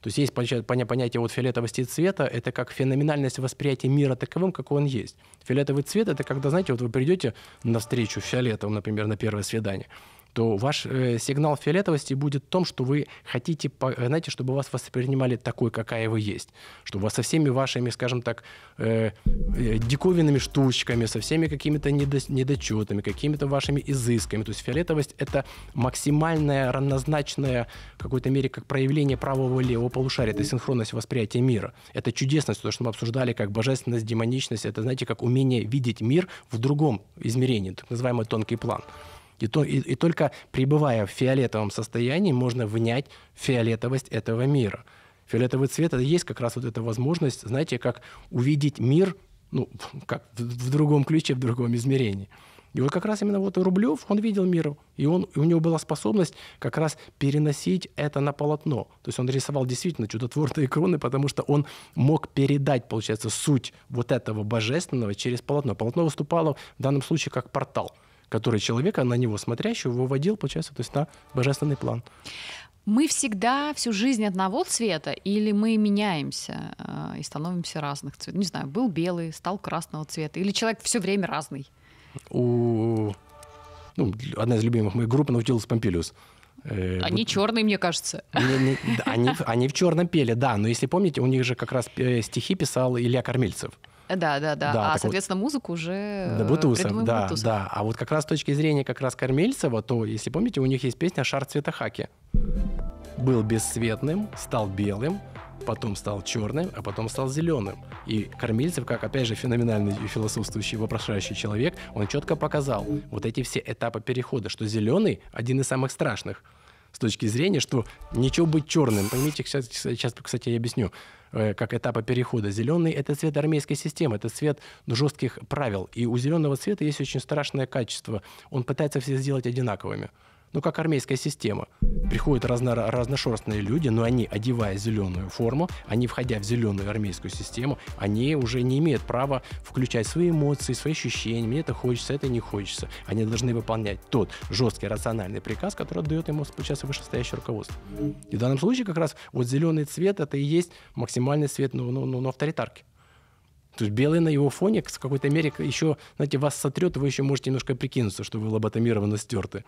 То есть есть понятие вот фиолетовости цвета, это как феноменальность восприятия мира таковым, какой он есть. Фиолетовый цвет — это когда, знаете, вот вы придете на встречу фиолетовым, например, на первое свидание, то ваш э, сигнал фиолетовости будет в том, что вы хотите, э, знаете, чтобы вас воспринимали такой, какая вы есть, что вас со всеми вашими, скажем так, э, э, диковинными штучками, со всеми какими-то недо, недочетами, какими-то вашими изысками. То есть фиолетовость — это максимальное, равнозначное в какой-то мере как проявление правого и левого полушария, это синхронность восприятия мира. Это чудесность, то, что мы обсуждали, как божественность, демоничность, это, знаете, как умение видеть мир в другом измерении, так называемый тонкий план. И, то, и, и только пребывая в фиолетовом состоянии, можно внять фиолетовость этого мира. Фиолетовый цвет — это есть как раз вот эта возможность, знаете, как увидеть мир ну, как в, в другом ключе, в другом измерении. И вот как раз именно вот Рублев, он видел мир, и он, и у него была способность как раз переносить это на полотно. То есть он рисовал действительно чудотворные кроны, потому что он мог передать, получается, суть вот этого божественного через полотно. Полотно выступало в данном случае как портал который человека, на него смотрящего, выводил, получается, то есть на божественный план. Мы всегда всю жизнь одного цвета, или мы меняемся э, и становимся разных цветов? Не знаю, был белый, стал красного цвета, или человек все время разный? У ну, одна из любимых моих групп Наутилус Помпилиус. Э, они вот, черные, мне кажется. Не, не, они, они в черном пели, да. Но если помните, у них же как раз э, стихи писал Илья Кормильцев. Да, да, да. да а, соответственно, вот, музыку уже да, Бутусов, да, Бутусов. да. А вот как раз с точки зрения как раз Кормельцева, то, если помните, у них есть песня «Шар цвета хаки». Был бесцветным, стал белым, потом стал черным, а потом стал зеленым. И Кормильцев, как, опять же, феноменальный философствующий, вопрошающий человек, он четко показал вот эти все этапы перехода, что зеленый – один из самых страшных – с точки зрения, что ничего быть черным. Поймите, сейчас, сейчас кстати, я объясню э, как этапа перехода. Зеленый – это цвет армейской системы, это цвет жестких правил. И у зеленого цвета есть очень страшное качество. Он пытается все сделать одинаковыми ну, как армейская система. Приходят разно, разношерстные люди, но они, одевая зеленую форму, они, входя в зеленую армейскую систему, они уже не имеют права включать свои эмоции, свои ощущения. Мне это хочется, это не хочется. Они должны выполнять тот жесткий рациональный приказ, который отдает ему сейчас вышестоящее руководство. И в данном случае как раз вот зеленый цвет это и есть максимальный цвет ну, ну, ну, ну, авторитарки. То есть белый на его фоне в какой-то мере еще, знаете, вас сотрет, вы еще можете немножко прикинуться, что вы лоботомированы стерты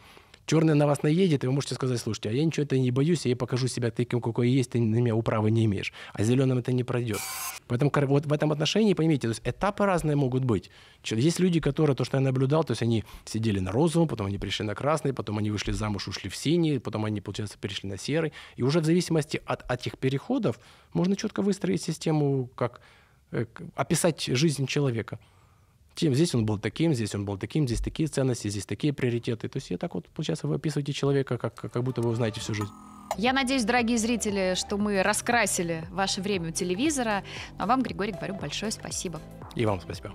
черный на вас наедет, и вы можете сказать, слушайте, а я ничего это не боюсь, я покажу себя таким, какой есть, ты на меня управы не имеешь. А зеленым это не пройдет. Поэтому вот в этом отношении, поймите, то есть этапы разные могут быть. Есть люди, которые, то, что я наблюдал, то есть они сидели на розовом, потом они пришли на красный, потом они вышли замуж, ушли в синий, потом они, получается, перешли на серый. И уже в зависимости от, от этих переходов можно четко выстроить систему, как э, описать жизнь человека тем здесь он был таким, здесь он был таким, здесь такие ценности, здесь такие приоритеты. То есть я так вот, получается, вы описываете человека, как, как будто вы узнаете всю жизнь. Я надеюсь, дорогие зрители, что мы раскрасили ваше время у телевизора. Ну, а вам, Григорий, говорю большое спасибо. И вам спасибо.